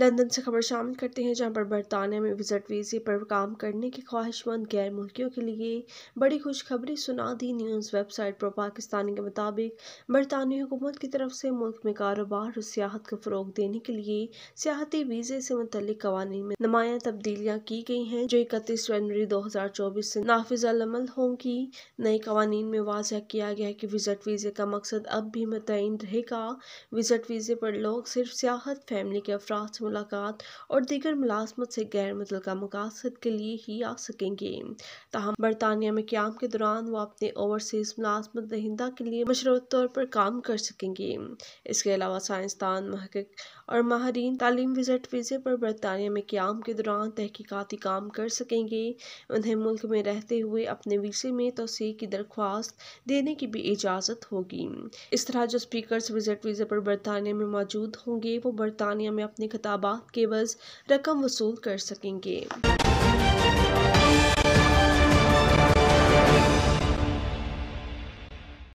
London से खबर शामिल करते हैं जहां पर बरतानिया में विजिट वीज़े पर काम करने के ख्वाहिशमंद गैर मुल्कियों के लिए बड़ी खुशखबरी सुना दी न्यूज़ वेबसाइट प्रो पाकिस्तानी के मुताबिक बरतानवी हुकूमत की तरफ से मुल्क में कारोबार और सियाहत को फ़रोग देने के लिए सियाहती वीज़े से मुतल कवानी में नुमाया तब्दीलियाँ की गई हैं जो इकतीस जनवरी दो हज़ार चौबीस से नाफिजालमल होंगी नए कवानीन में वाजह किया गया है कि विजिट वीज़े का मकसद अब भी मुतन रहेगा विजिट वीज़े पर लोग सिर्फ सियाहत फैमिली के अफराज मुलाकात और दीगर मुलाजमत से गैर मुतल मकासद के लिए ही आ सकेंगे तहम बरतानिया में क्याम के दौरान वो अपने ओवरसीज़ मुलाजमत दहिंदा के लिए मशरूत तौर पर काम कर सकेंगे इसके अलावा साइंसदान महक और माहरीन तालीम विजट वीज़े पर बरतानिया में क्याम के दौरान तहकीकती काम कर सकेंगे उन्हें मुल्क में रहते हुए अपने वीज़े में तोसी की दरख्वास्त देने की भी इजाज़त होगी इस तरह जो स्पीकर विजट वीज़े पर बरतानिया में मौजूद होंगे वो बरतानिया में अपने खिताब बाबा केवल रकम वसूल कर सकेंगे